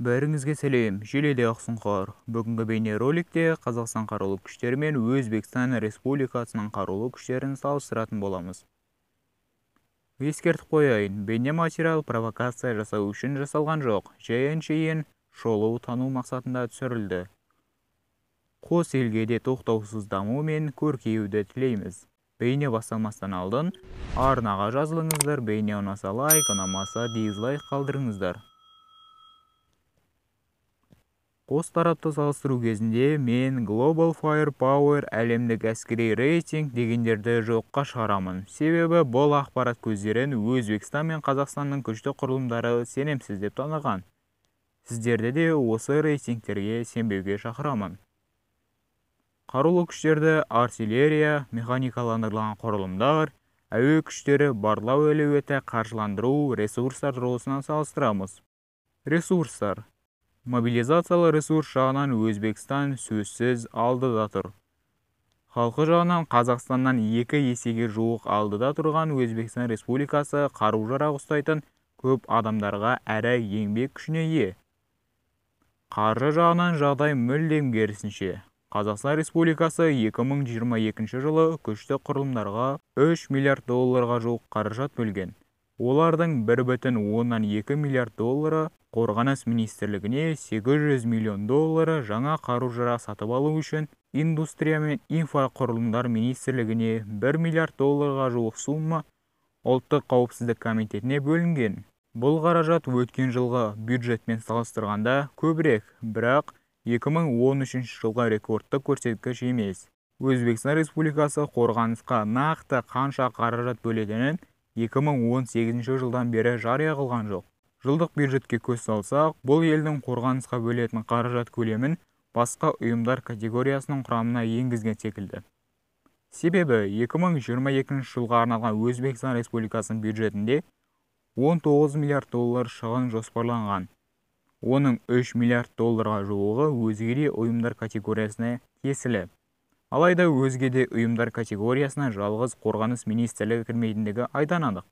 бәріңізге сәлем желіде ақсұңқар бүгінгі бейнероликте қазақстан қарулы күштері мен өзбекстан республикасының қарулы күштерін салыстыратын боламыз ескертіп қояйын материал провокация жасау үшін жасалған жоқ жайын әншейін шолу тану мақсатында түсірілді қос елге де тоқтаусыз даму мен көркеюді тілейміз бейне басталмастан алдын арнаға жазылыңыздар бейне ұнаса лайк ұнамаса дизлайк қалдырыңыздар қос тарапты салыстыру кезінде мен Global Firepower әлемдік әскери рейтинг дегендерді жоққа шығарамын себебі бұл ақпарат көздерін өзбекстан мен қазақстанның күшті құрылымдары сенімсіз деп таныған сіздерді де осы рейтингтерге сенбеуге шақырамын қарулы күштерді артиллерия механикаландырылған құрылымдар әуе күштері барлау әлеуеті қаржыландыру ресурстар тұрғысынан салыстырамыз ресурстар Мобилизациялы ресурс жағынан өзбекстан сөзсіз алдыда тұр халқы жағынан қазақстаннан екі есеге жуық алдыда тұрған өзбекстан республикасы қару-жарақ ұстайтын көп адамдарға әрі еңбек күшіне ие қаржы жағынан жағдай мүлдем керісінше қазақстан республикасы 2022 жылы күшті құрылымдарға 3 миллиард долларға жуық қаражат бөлген олардың бір бүтін оннан екі миллиард доллары қорғаныс министрлігіне 800 миллион доллары жаңа қару-жарақ сатып алу үшін индустрия мен инфрақұрылымдар министрлігіне 1 миллиард долларға жуық сумма ұлттық қауіпсіздік комитетіне бөлінген бұл қаражат өткен жылғы бюджетпен салыстырғанда көбірек бірақ 2013 жылға рекордты көрсеткіш емес өзбекстан республикасы қорғанысқа нақты қанша қаражат бөлетінін 2018 жылдан бері жария қылған жоқ жылдық бюджетке көз салсақ бұл елдің қорғанысқа бөлетін қаражат көлемін басқа ұйымдар категориясының құрамына енгізген секілді себебі 2022 жылға арналған өзбекстан республикасының бюджетінде 19 миллиард доллар шығын жоспарланған оның 3 миллиард долларға жуығы өзге ұйымдар категориясына тиесілі алайда өзге де ұйымдар категориясына жалғыз қорғаныс министрлігі кірмейтіндігі айдан анық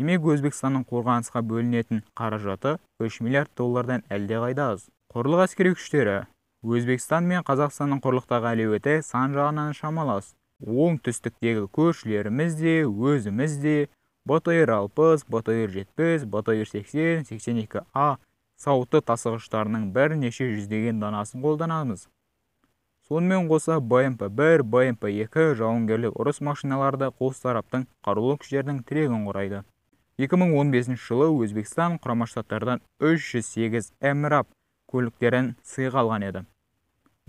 демек өзбекстанның қорғанысқа бөлінетін қаражаты 3 миллиард доллардан әлде аз құрлық әскери күштері өзбекстан мен қазақстанның құрлықтағы әлеуеті сан жағынан шамалас оңтүстіктегі көршілеріміз де өзіміз де бтр алпыс бтр жетпіс бтр сексен сексен а сауытты тасығыштарының бірнеше жүздеген данасын қолданамыз сонымен қоса бмп-1 бмп-2 жауынгерлік ұрыс машиналары да қос тараптың қарулы күштердің тірегін құрайды 2015 жылы өзбекстан құрама штаттардан 308 әмірап көліктерін сыйға алған еді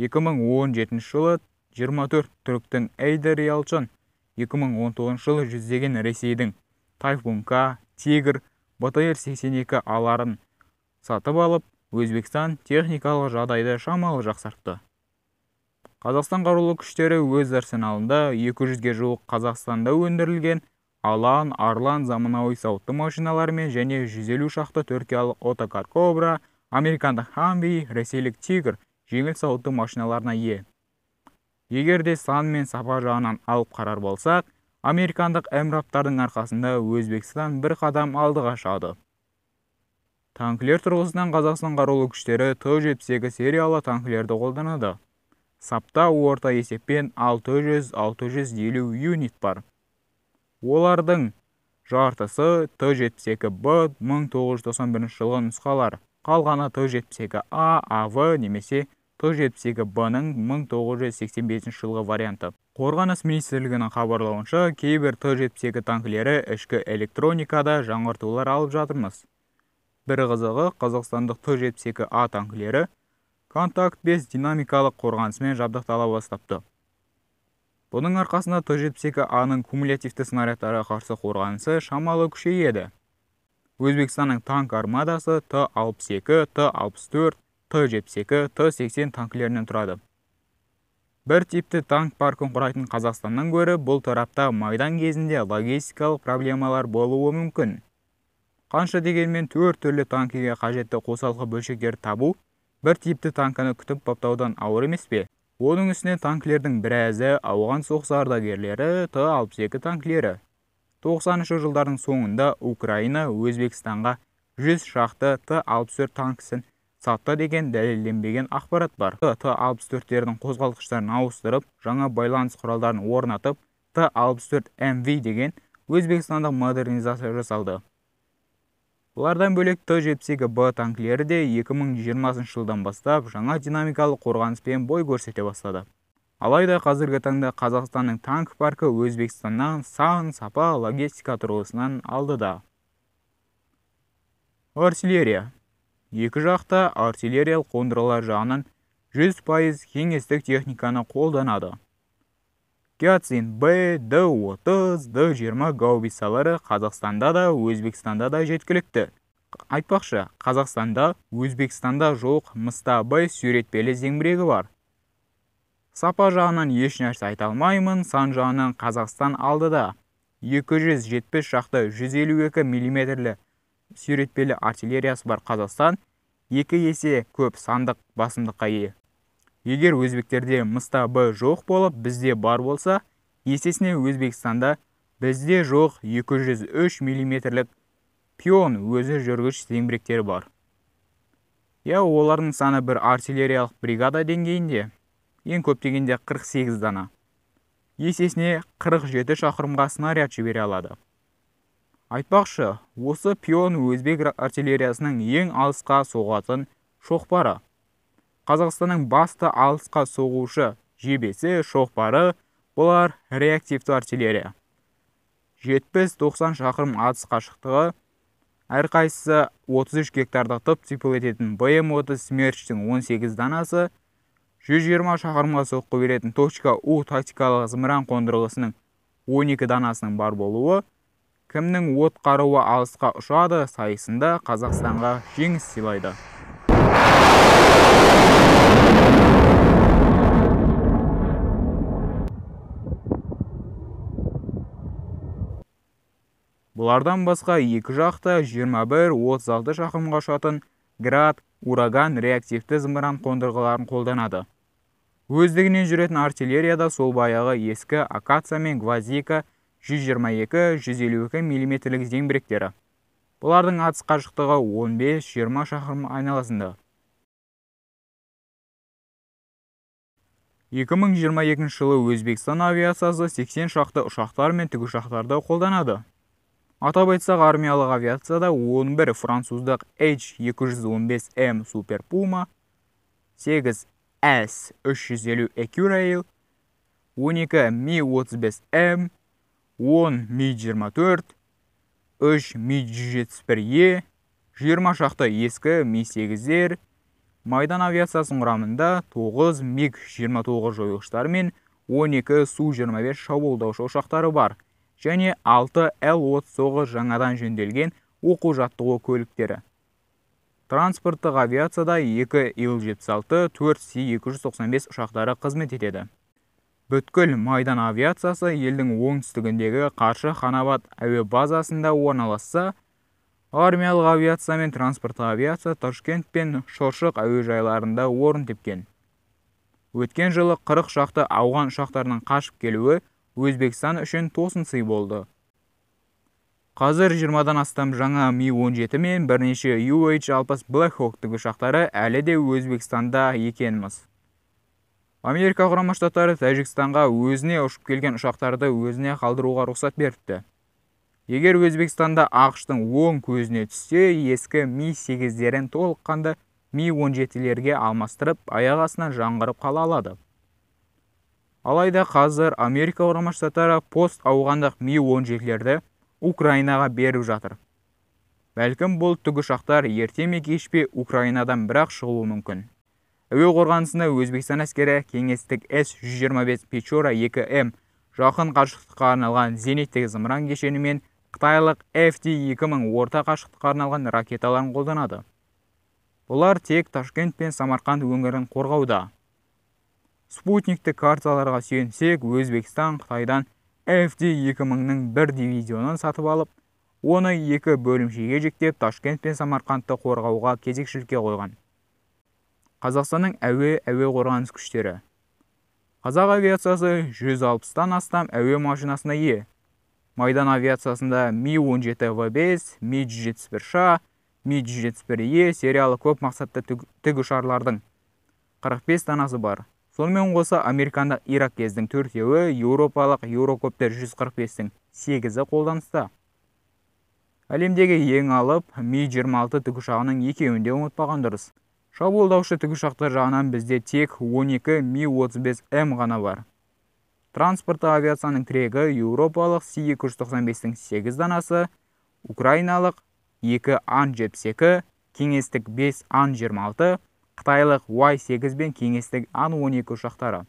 2017 жылы 24 түріктің эйдер ялчын 2019 жылы жүздеген ресейдің тайфун к тигр бтр 82 аларын сатып алып өзбекстан техникалық жағдайды шамалы жақсартты қазақстан қарулы күштері өз арсеналында 200-ге жуық қазақстанда өндірілген алан арлан заманауи сауытты машиналармен және 150 шақты түркиялық отокар кобра американдық Хамби, ресейлік тигр жеңіл сауытты машиналарына ие егер де сан мен сапа жағынан алып қарар болсақ американдық әміраптардың арқасында өзбекстан бір қадам алдыға шығады танкілер тұрғысынан қазақстан қарулы күштері т сериялы танкілерді қолданады сапта орта есеппен 600-650 юнит бар. Олардың жартысы Т-72Б 1991 жылғы нұсқалар, қалғаны Т-72А, АВ немесе Т-72Б-ның 1985 жылғы варианты. Қорғаныс министрлігінің хабарлауынша кейбір Т-72 танкілері ішкі электроникада жаңғыртулар алып жатырмыз. Бір қызығы, қазақстандық Т-72А танкілері – контакт 5 динамикалық қорғанысымен жабдықтала бастапты бұның арқасында Т-72А-ның кумулятивті снарядтарға қарсы қорғанысы шамалы күшейеді өзбекстанның танк армадасы Т-62, Т-64, Т-72, Т-80 танкілерінен тұрады бір типті танк паркін құрайтын қазақстаннан көрі бұл тарапта майдан кезінде логистикалық проблемалар болуы мүмкін қанша дегенмен төрт түрлі танкіге қажетті қосалқы бөлшектер табу бір типті танкіні күтіп баптаудан ауыр емес пе оның үстіне танкілердің біразы ауған соғыс ардагерлері т алпыс екі танкілері тоқсаныншы жылдардың соңында украина өзбекстанға жүз шақты т алпыс төрт танкісін сатты деген дәлелденбеген ақпарат бар т алпыс төрттердің қозғалтқыштарын ауыстырып жаңа байланыс құралдарын орнатып т алпыс төрт мв деген өзбекстандық модернизация жасалды бұлардан бөлек Т-72Б танкілері де 2020 жылдан бастап жаңа динамикалық қорғаныспен бой көрсете бастады алайда қазіргі таңда қазақстанның танк паркі өзбекстаннан сан сапа логистика тұрғысынан алдыда артиллерия екі жақта артиллериялық қондырғылар жағынан 100% кеңестік техниканы қолданады гиацин б д 30 д 20 гаубицалары қазақстанда да өзбекстанда да жеткілікті айтпақшы қазақстанда өзбекстанда жоқ мыста б сүйретпелі зеңбірегі бар сапа жағынан еш нәрсе айта алмаймын сан жағынан қазақстан алдыда 270 шақты 152 миллиметрлі сүйретпелі артиллериясы бар қазақстан екі есе көп сандық басымдыққа ие егер өзбектерде мыстабы жоқ болып бізде бар болса есесіне өзбекстанда бізде жоқ 203 миллиметрлік пион өзі жүргіш зеңбіректері бар иә олардың саны бір артиллериялық бригада деңгейінде ең көп дегенде 48 дана есесіне 47 шақырымға снаряд жібере алады айтпақшы осы пион өзбек артиллериясының ең алысқа соғатын шоқпары қазақстанның басты алысқа соғушы жебесі шоқпары бұлар реактивті артиллерия 70-90 шақырым атыс қашықтығы әрқайсысы 33 гектардық тып типыл ететін БМ-30 смерчтің 18 данасы 120 шақырымға соққы беретін точка У тактикалық зымыран қондырғысының 12 данасының бар болуы кімнің от қаруы алысқа ұшады сайысында қазақстанға жеңіс силайды. бұлардан басқа екі жақта 21-36 шақымға шатын град ураган реактивті зымыран қондырғыларын қолданады өздігінен жүретін артиллерияда сол баяғы ескі акация мен Гвазика 122-152 миллиметрлік зеңбіректері бұлардың атыс қашықтығы 15-20 шақырым айналасында 2022 жылы Өзбекстан авиасазы 80 шақты ұшақтар мен шақтарды қолданады атап айтсақ армиялық авиацияда 11 француздық H-215M Super Puma, 8 S-350 Ecureil, 12 Mi 35 m 10 Mi 24 3 Mi 171 e 20 шақты ескі Mi 8 дер майдан авиациясын құрамында 9 Mi 29 жойғыштар мен 12 Су-25 шабуылдаушы ұшақтары бар – және алты л-отыз жаңадан жөнделген оқу-жаттығу көліктері транспорттық авиацияда екі ил-76 4 c 295 ұшақтары қызмет етеді бүткіл майдан авиациясы елдің оңтүстігіндегі қаршы Ханабат әуе базасында орналасса армиялық авиация мен транспорттық авиация ташкент пен Шоршық әуежайларында орын тепкен өткен жылы 40 шақты ауған ұшақтарының қашып келуі өзбекстан үшін тосын сый болды қазір 20 астам жаңа Ми-17 мен бірнеше UH-60 Black Hawk әлі де өзбекстанда екеніміз. америка құрамаштатары штаттары тәжікстанға өзіне ұшып келген ұшақтарды өзіне қалдыруға рұқсат беріпті егер өзбекстанда ақштың оң көзіне түссе ескі ми сегіздерін толыққанды ми 17 жетілерге алмастырып аяқ жаңғырып қала алады алайда қазір америка құрама штаттары пост ауғандық ми 10 жеклерді украинаға беріп жатыр бәлкім бұл тікұшақтар ерте ме кеш украинадан бірақ шығуы мүмкін әуе қорғанысында өзбекстан әскері кеңестік с 125 печора 2 м жақын қашықтыққа арналған зениттік зымыран кешені мен қытайлық FT-2000 орта қашықтыққа арналған ракеталарын қолданады. Бұлар тек Ташкент пен Самарқанд өңірін қорғауда. Спутникті карталарға сүйенсек өзбекстан қытайдан FD-2000-нің бір дивизионын сатып алып оны екі бөлімшеге жіктеп ташкент пен самарқандты қорғауға кезекшілікке қойған қазақстанның әуе әуе қорғаныс күштері қазақ авиациясы 160-тан астам әуе машинасына ие майдан авиациясында ми 17 в5 ми 171 ша ми 171 е сериялы көп мақсатты қырық 45 данасы бар сонымен қоса американдық иракездің төртеуі еуропалық еурокоптер 145-тің сегізі қолданыста әлемдегі ең алып ми 26 тікұшағының екеуін де ұмытпаған дұрыс шабуылдаушы тікұшақтар жағынан бізде тек 12 ми 35м ғана бар Транспорт авиацияның тірегі еуропалық си 295-тің 8 данасы украиналық 2 ан 72 кеңестік 5 ан 26 қытайлық Y-8 бен кеңестік Ан-12 ұшақтары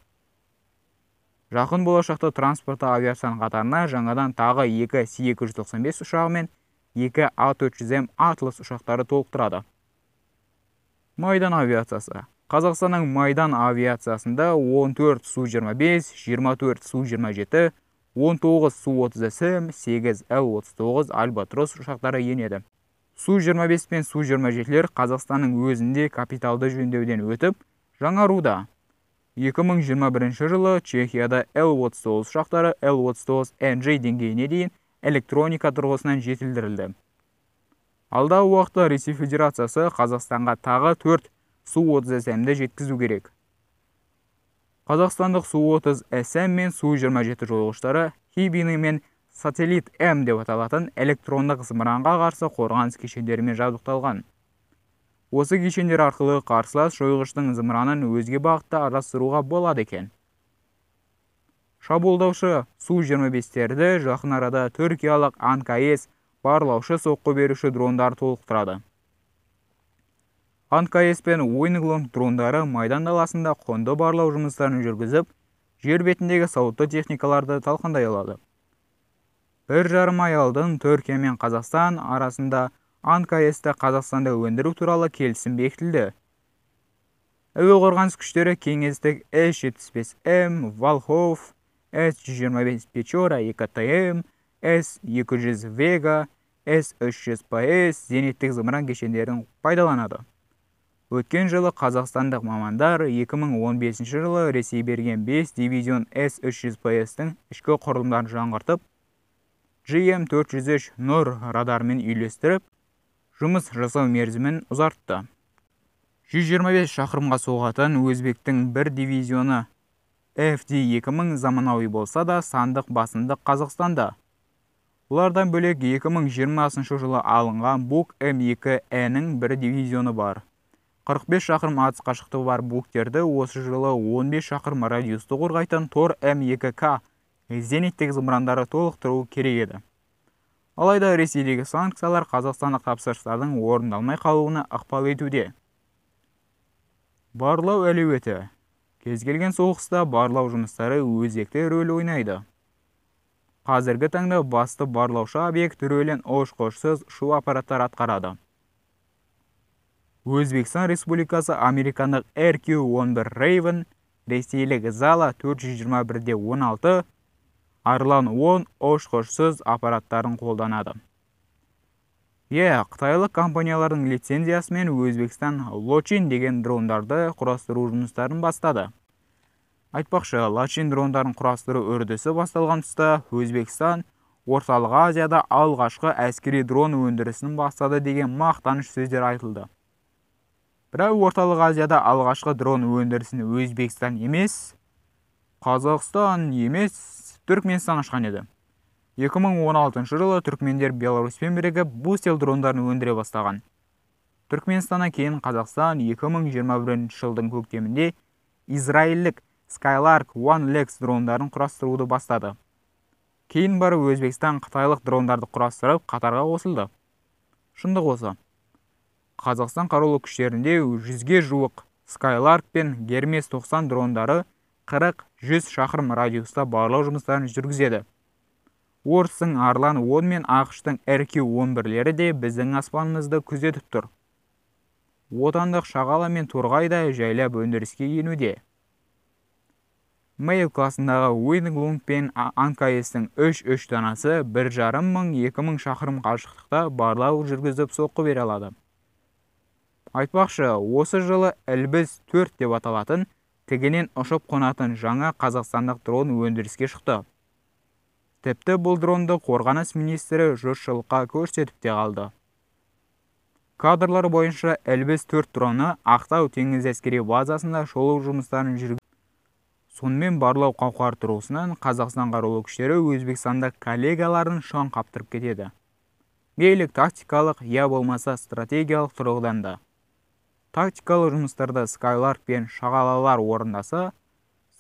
жақын болашақта транспортты авиацияның қатарына жаңадан тағы 2 c 295 ұшағы мен 2 а 400 m Atlas ұшақтары толықтырады майдан авиациясы қазақстанның майдан авиациясында 14 Су-25, 24 Су-27, 19 су 30 8 Л-39 Альбатрос ұшақтары енеді су 25 пен су 27-лер қазақстанның өзінде капиталды жөндеуден өтіп жаңаруда 2021 жылы чехияда L-39 шақтары L-39NJ денгейіне дейін электроника тұрғысынан жетілдірілді Алда уақытта ресей федерациясы қазақстанға тағы 4 су 30 әсемді жеткізу керек қазақстандық су 30 см мен су 27 жолғыштары хибины мен сателлит м деп аталатын электрондық зымыранға қарсы қорғаныс кешендерімен жабдықталған осы кешендер арқылы қарсылас жойғыштың зымыранын өзге бағытта адастыруға болады екен шабуылдаушы су-25-терді жақын арада түркиялық анкс барлаушы соққы беруші дрондар толықтырады анкс пен уинглон дрондары майдан даласында қонды барлау жұмыстарын жүргізіп жер бетіндегі сауытты техникаларды талқандай алады бір жарым ай алдын түркия мен қазақстан арасында анкаэсті қазақстанда өндіру туралы келісім бекітілді әуе қорғаныс күштері кеңестік с бес м волхов с бес печора тм с-200 вега с-300 пс зениттік зымыран кешендерін пайдаланады өткен жылы қазақстандық мамандар 2015 жылы ресей берген 5 дивизион с-300 пстің ішкі құрылымдарын жаңғыртып GM403 Нұр радармен үйлестіріп, жұмыс жасау мерзімін ұзартты. 125 шақырымға соғатын өзбектің бір дивизионы FD-2000 заманауи болса да сандық басынды Қазақстанда. Бұлардан бөлек 2020 жылы алынған БУК М2-Әнің бір дивизионы бар. 45 шақырым атыс қашықты бар буктерді осы жылы 15 шақырым радиусты қорғайтын Тор М2К зениттік зымырандарды толықтыруы керек еді алайда ресейдегі санкциялар қазақстандық тапсырыстардың орындалмай қалуына ықпал етуде барлау әлеуеті кез келген соғыста барлау жұмыстары өзекті рөл ойнайды қазіргі таңда басты барлаушы объект рөлін ұшқышсыз ұшу аппараттары атқарады өзбекстан республикасы американдық rq 11 Raven ресейлік зала 421-де 16 арлан 10 ошқышсыз аппараттарын қолданады Е, қытайлық компаниялардың лицензиясымен өзбекстан лочин деген дрондарды құрастыру жұмыстарын бастады айтпақшы лочин дрондарын құрастыру үрдісі басталған тұста өзбекстан орталық азияда алғашқы әскери дрон өндірісін бастады деген мақтаныш сөздер айтылды бірақ орталық азияда алғашқы дрон өндірісін өзбекстан емес қазақстан емес түркменстан ашқан еді 2016 жылы түркмендер беларусьпен бірігіп бустел дрондарын өндіре бастаған Түркменстана кейін қазақстан 2021 жылдың көктемінде израильдік skylark one lex дрондарын құрастыруды бастады кейін бары өзбекстан қытайлық дрондарды құрастырып қатарға қосылды шындық осы қазақстан қарулы күштерінде жүзге жуық Skylark пен Гермес 90 дрондары 40-100 шақырым радиуста барлау жұмыстарын жүргізеді уордстың арлан 10 мен Ақыштың рq 11лері де біздің аспанымызды күзетіп тұр отандық шағала мен Торғайда жайла жайлап өндіріске енуде мэйл класындағы Лунг пен анкаестің 3-3 данасы 1,5-2,000 шақырым қашықтықта барлау жүргізіп соққы бере алады айтпақшы осы жылы әлбіз 4 деп аталатын тігінен ұшып қонатын жаңа қазақстандық дрон өндіріске шықты тіпті бұл дронды қорғаныс министрі жұртшылыққа көрсетіп те қалды кадрлар бойынша әлбіз төрт дроны ақтау теңіз әскери базасында шолу жұмыстарын жүргізді сонымен барлау қауқар тұрғысынан қазақстан қарулы күштері өзбекстанда коллегаларын шаң қаптырып кетеді гейлік тактикалық я болмаса стратегиялық тұрғыдан да тактикалық жұмыстарды скайларк пен шағалалар орындаса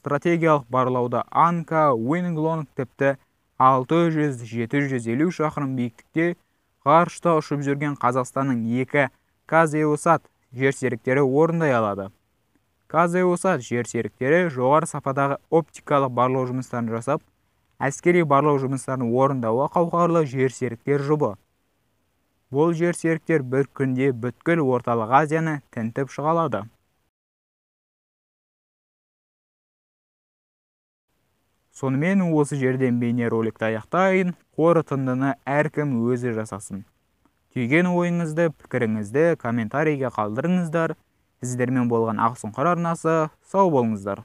стратегиялық барлауды анка Лонг тіпті 600-750 шақырым биіктікте ғарышта ұшып жүрген қазақстанның екі казеусат жерсеріктері орындай алады казеусат жерсеріктері жоғары сападағы оптикалық барлау жұмыстарын жасап әскери барлау жұмыстарын орындауға қауқарлы жерсеріктер жұбы бұл жер серіктер бір күнде бүткіл орталық азияны тінтіп шығалады. сонымен осы жерден бейнероликті аяқтайын қорытындыны әркім өзі жасасын түйген ойыңызды пікіріңізді комментарийге қалдырыңыздар сіздермен болған ақсұңқар арнасы сау болыңыздар